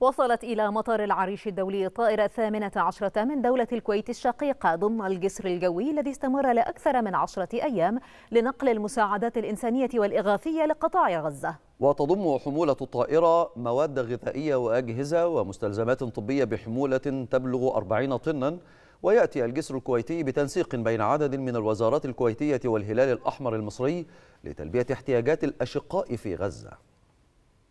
وصلت إلى مطار العريش الدولي الطائرة الثامنة عشرة من دولة الكويت الشقيقة ضمن الجسر الجوي الذي استمر لأكثر من عشرة أيام لنقل المساعدات الإنسانية والإغاثية لقطاع غزة وتضم حمولة الطائرة مواد غذائية وأجهزة ومستلزمات طبية بحمولة تبلغ 40 طناً ويأتي الجسر الكويتي بتنسيق بين عدد من الوزارات الكويتية والهلال الأحمر المصري لتلبية احتياجات الأشقاء في غزة